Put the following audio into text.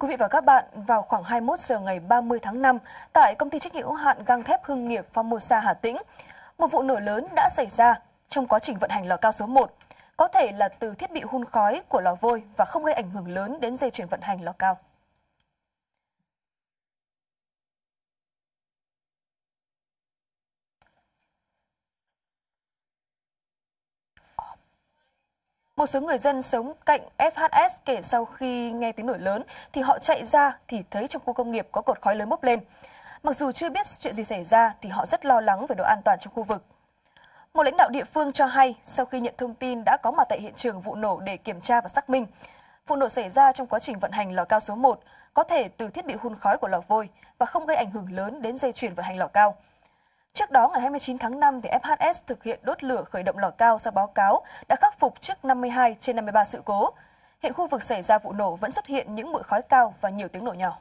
Thưa quý vị và các bạn, vào khoảng 21 giờ ngày 30 tháng 5, tại công ty trách nhiệm hữu hạn gang thép Hưng nghiệp Formosa Hà Tĩnh, một vụ nổ lớn đã xảy ra trong quá trình vận hành lò cao số 1, có thể là từ thiết bị hun khói của lò vôi và không gây ảnh hưởng lớn đến dây chuyển vận hành lò cao. Một số người dân sống cạnh FHS kể sau khi nghe tiếng nổ lớn thì họ chạy ra thì thấy trong khu công nghiệp có cột khói lớn bốc lên. Mặc dù chưa biết chuyện gì xảy ra thì họ rất lo lắng về độ an toàn trong khu vực. Một lãnh đạo địa phương cho hay sau khi nhận thông tin đã có mặt tại hiện trường vụ nổ để kiểm tra và xác minh. Vụ nổ xảy ra trong quá trình vận hành lò cao số 1, có thể từ thiết bị hun khói của lò vôi và không gây ảnh hưởng lớn đến dây chuyền vận hành lò cao. Trước đó, ngày 29 tháng 5, thì FHS thực hiện đốt lửa khởi động lò cao sau báo cáo đã khắc phục trước 52 trên 53 sự cố. Hiện khu vực xảy ra vụ nổ vẫn xuất hiện những bụi khói cao và nhiều tiếng nổ nhỏ.